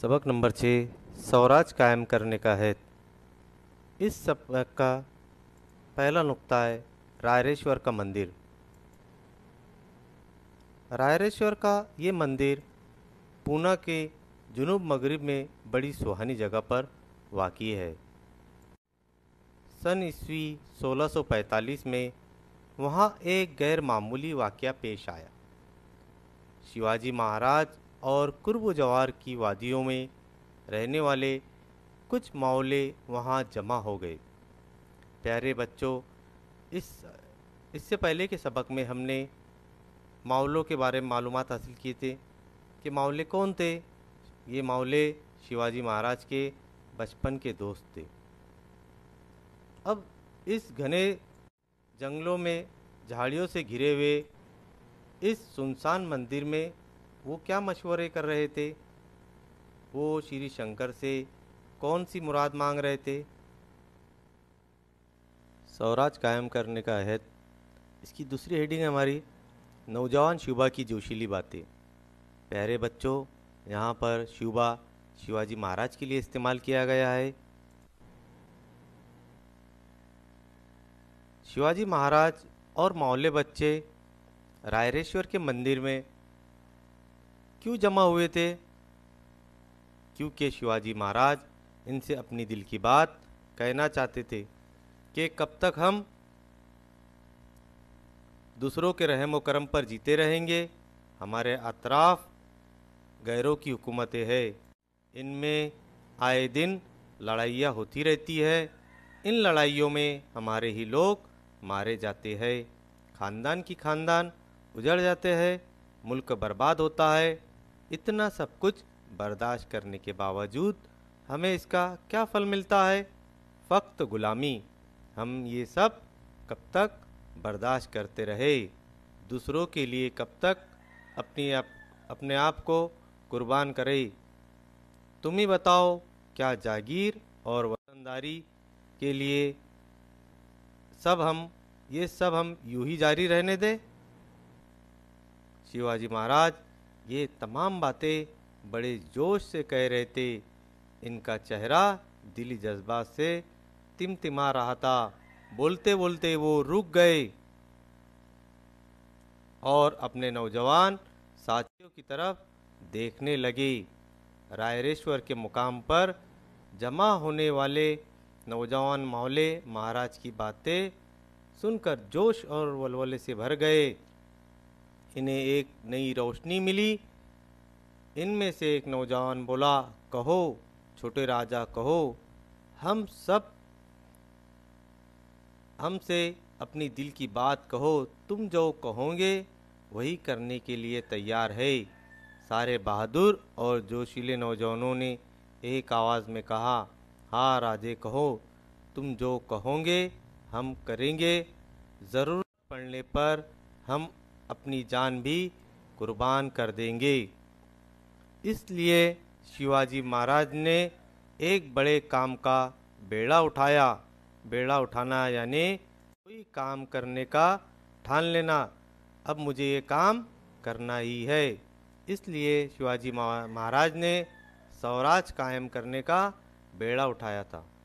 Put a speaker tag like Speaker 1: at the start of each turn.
Speaker 1: सबक नंबर छः स्वराज कायम करने का है इस सबक का पहला नुक्ता है रायरेश्वर का मंदिर रायरेश्वर का ये मंदिर पूना के जुनूब मगरब में बड़ी सुहानी जगह पर वाक़ है सन ईस्वी 1645 में वहाँ एक गैर मामूली वाक़ पेश आया शिवाजी महाराज और कुर्ब जवार की वादियों में रहने वाले कुछ मावले वहाँ जमा हो गए प्यारे बच्चों इस इससे पहले के सबक में हमने मावलों के बारे में मालूम हासिल किए थे कि मावले कौन थे ये मावले शिवाजी महाराज के बचपन के दोस्त थे अब इस घने जंगलों में झाड़ियों से घिरे हुए इस सुनसान मंदिर में वो क्या मशवरे कर रहे थे वो श्री शंकर से कौन सी मुराद मांग रहे थे स्वराज कायम करने का अहद इसकी दूसरी हेडिंग है हमारी नौजवान शुभा की जोशीली बातें प्यारे बच्चों यहाँ पर शुभा शिवाजी महाराज के लिए इस्तेमाल किया गया है शिवाजी महाराज और मौल्य बच्चे रायरेश्वर के मंदिर में क्यों जमा हुए थे क्योंकि शिवाजी महाराज इनसे अपनी दिल की बात कहना चाहते थे कि कब तक हम दूसरों के रहम व करम पर जीते रहेंगे हमारे अतराफ गैरों की हुकूमतें है इनमें आए दिन लड़ाइयाँ होती रहती है इन लड़ाइयों में हमारे ही लोग मारे जाते हैं खानदान की खानदान उजड़ जाते हैं मुल्क बर्बाद होता है इतना सब कुछ बर्दाश्त करने के बावजूद हमें इसका क्या फल मिलता है फ़क्त गुलामी हम ये सब कब तक बर्दाश्त करते रहे दूसरों के लिए कब तक अपनी आप अपने आप को कुर्बान करें तुम ही बताओ क्या जागीर और वतनदारी के लिए सब हम ये सब हम यूं ही जारी रहने दें शिवाजी महाराज ये तमाम बातें बड़े जोश से कह रहे थे इनका चेहरा दिली जज्बात से तिमतिमा रहा था बोलते बोलते वो रुक गए और अपने नौजवान साथियों की तरफ देखने लगे रायरेश्वर के मुकाम पर जमा होने वाले नौजवान मौले महाराज की बातें सुनकर जोश और वलवले से भर गए इन्हें एक नई रोशनी मिली इनमें से एक नौजवान बोला कहो छोटे राजा कहो हम सब हमसे अपनी दिल की बात कहो तुम जो कहोगे वही करने के लिए तैयार है सारे बहादुर और जोशीले नौजवानों ने एक आवाज़ में कहा हाँ राजे कहो तुम जो कहोगे हम करेंगे ज़रूरत पड़ने पर हम अपनी जान भी कुर्बान कर देंगे इसलिए शिवाजी महाराज ने एक बड़े काम का बेड़ा उठाया बेड़ा उठाना यानी कोई काम करने का ठान लेना अब मुझे ये काम करना ही है इसलिए शिवाजी महाराज ने स्वराज कायम करने का बेड़ा उठाया था